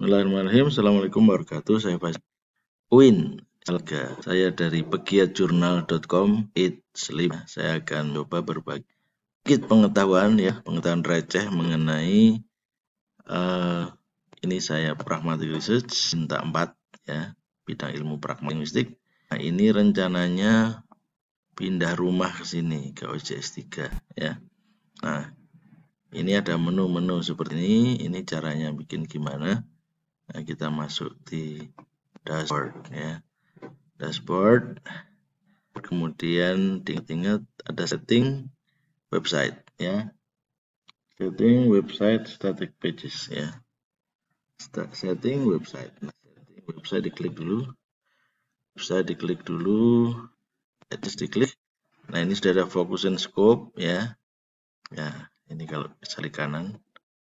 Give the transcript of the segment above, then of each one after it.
Bismillahirrahmanirrahim. Assalamualaikum warahmatullahi wabarakatuh. Saya Pak Win Elga. Saya dari pegiatjurnal.com. It Slim. Saya akan coba berbagi sedikit pengetahuan ya, pengetahuan receh mengenai uh, ini saya pragmatic research cinta 4 ya, bidang ilmu pragmatik. Nah, ini rencananya pindah rumah ke sini ke OJS 3 ya. Nah, ini ada menu-menu seperti ini. Ini caranya bikin gimana? Nah, kita masuk di dashboard ya. Dashboard. Kemudian ingat-ingat ada setting website ya. Setting website static pages ya. setting website. Nah, setting website diklik dulu. Website diklik dulu. Edit diklik. Nah, ini sudah ada focus and scope ya. Ya, ini kalau di kanan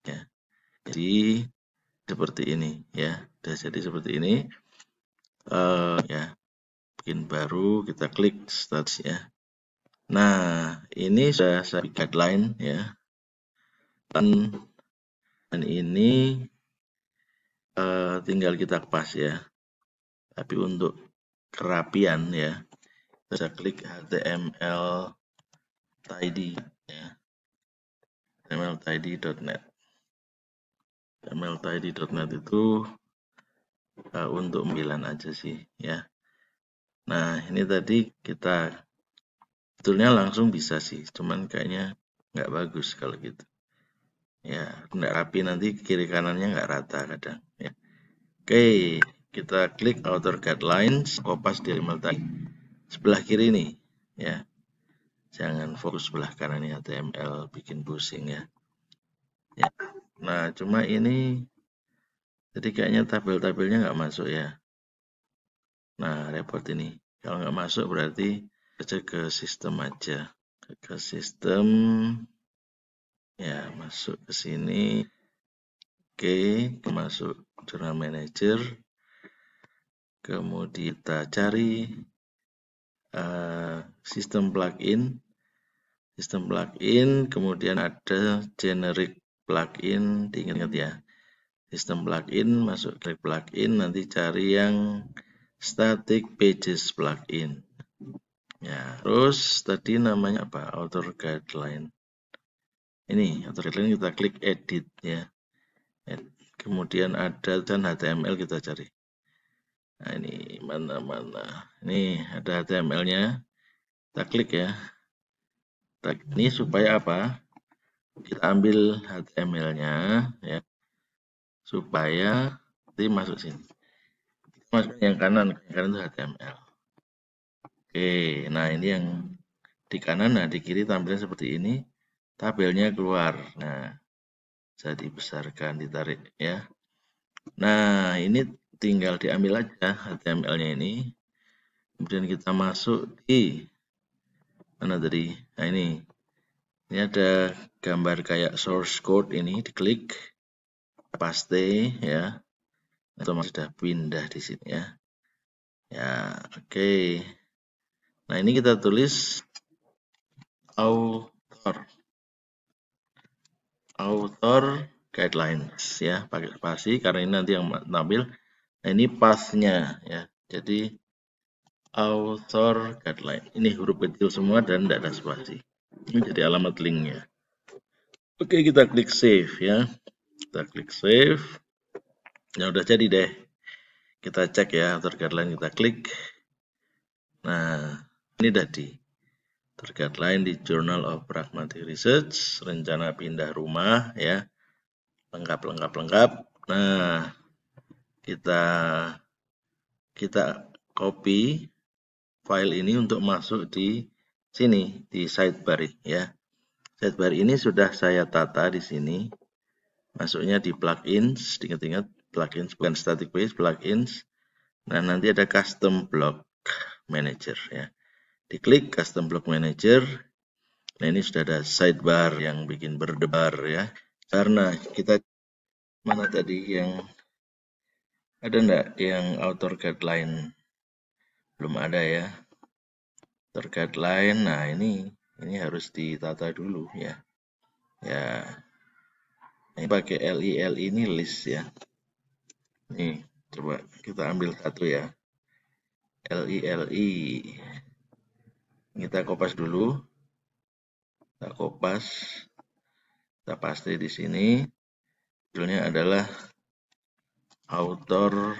ya. Jadi seperti ini ya sudah jadi seperti ini uh, ya bikin baru kita klik stats ya nah ini sudah saya guideline ya dan dan ini uh, tinggal kita pas ya tapi untuk kerapian ya bisa klik html tidy ya html tidy.net MLTID.net itu uh, untuk Milan aja sih ya. Nah ini tadi kita betulnya langsung bisa sih, cuman kayaknya nggak bagus kalau gitu. Ya nggak rapi nanti kiri kanannya nggak rata kadang. Ya. Oke kita klik author guidelines, kopas dari MLTID sebelah kiri nih ya. Jangan fokus sebelah kanan ya, HTML bikin pusing ya. Ya. Nah, cuma ini jadi kayaknya tabel-tabelnya nggak masuk ya. Nah, report ini. Kalau nggak masuk berarti aja ke sistem aja. Ke sistem. Ya, masuk ke sini. Oke, masuk jurnal manager. Kemudian kita cari uh, sistem plugin. Sistem plugin, kemudian ada generic plugin diingat-ingat ya sistem plugin masuk klik plugin nanti cari yang static pages plugin ya terus tadi namanya apa author guideline ini author guideline kita klik edit ya kemudian ada dan html kita cari nah ini mana mana ini ada html nya kita klik ya ini supaya apa kita ambil HTML-nya ya supaya nanti masuk sini masuk yang kanan yang kanan itu HTML oke nah ini yang di kanan nah di kiri tampilnya seperti ini tabelnya keluar nah bisa dibesarkan ditarik ya nah ini tinggal diambil aja HTML-nya ini kemudian kita masuk di mana tadi nah ini ini ada gambar kayak source code ini diklik paste ya masih sudah pindah di sini ya ya oke okay. nah ini kita tulis author author guidelines ya pakai spasi karena ini nanti yang tampil nah, ini pasnya ya jadi author guideline ini huruf kecil semua dan tidak ada spasi ini jadi alamat linknya. Oke, kita klik save ya. Kita klik save. Ya udah jadi deh. Kita cek ya, author lain kita klik. Nah, ini udah di author guideline di Journal of Pragmatic Research, rencana pindah rumah ya. Lengkap lengkap lengkap. Nah, kita kita copy file ini untuk masuk di sini di sidebar ya. Sidebar ini sudah saya tata di sini. Masuknya di plugins, ingat-ingat plugins bukan static page, plugins. Nah, nanti ada custom block manager ya. Diklik custom block manager. Nah, ini sudah ada sidebar yang bikin berdebar ya. Karena kita mana tadi yang ada enggak yang author guideline? Belum ada ya terkait lain nah ini ini harus ditata dulu ya ya ini pakai LIL ini list ya ini coba kita ambil satu ya LILI kita kopas dulu kita kopas kita pasti di sini judulnya adalah author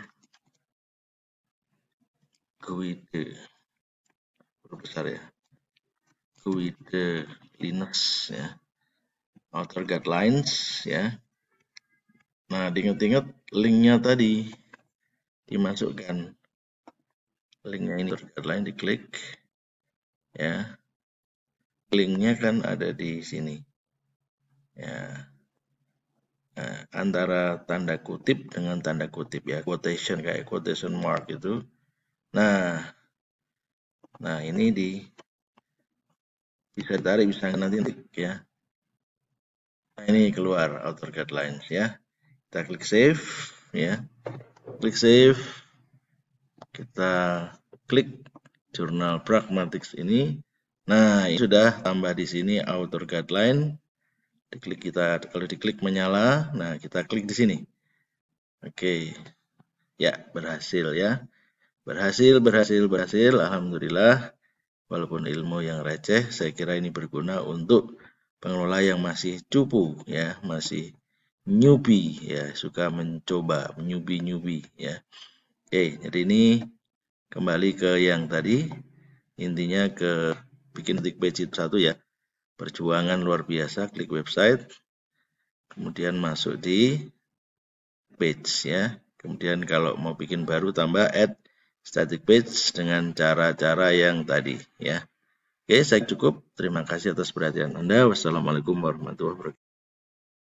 Guide besar ya with the Linux ya alter guidelines ya nah diinget-inget linknya tadi dimasukkan linknya ini alter diklik ya linknya kan ada di sini ya nah, antara tanda kutip dengan tanda kutip ya quotation kayak quotation mark itu nah Nah, ini di bisa tarik bisa nanti ya. Nah, ini keluar author guidelines ya. Kita klik save ya. Klik save. Kita klik jurnal pragmatics ini. Nah, ini sudah tambah di sini author guideline. Diklik kita kalau diklik menyala. Nah, kita klik di sini. Oke. Ya, berhasil ya. Berhasil, berhasil, berhasil. Alhamdulillah. Walaupun ilmu yang receh, saya kira ini berguna untuk pengelola yang masih cupu, ya, masih nyubi ya, suka mencoba, nyubi nyubi ya. Oke, jadi ini kembali ke yang tadi, intinya ke bikin titik page satu ya. Perjuangan luar biasa, klik website, kemudian masuk di page ya. Kemudian kalau mau bikin baru tambah add static page dengan cara-cara yang tadi ya. Oke, saya cukup. Terima kasih atas perhatian Anda. Wassalamualaikum warahmatullahi wabarakatuh.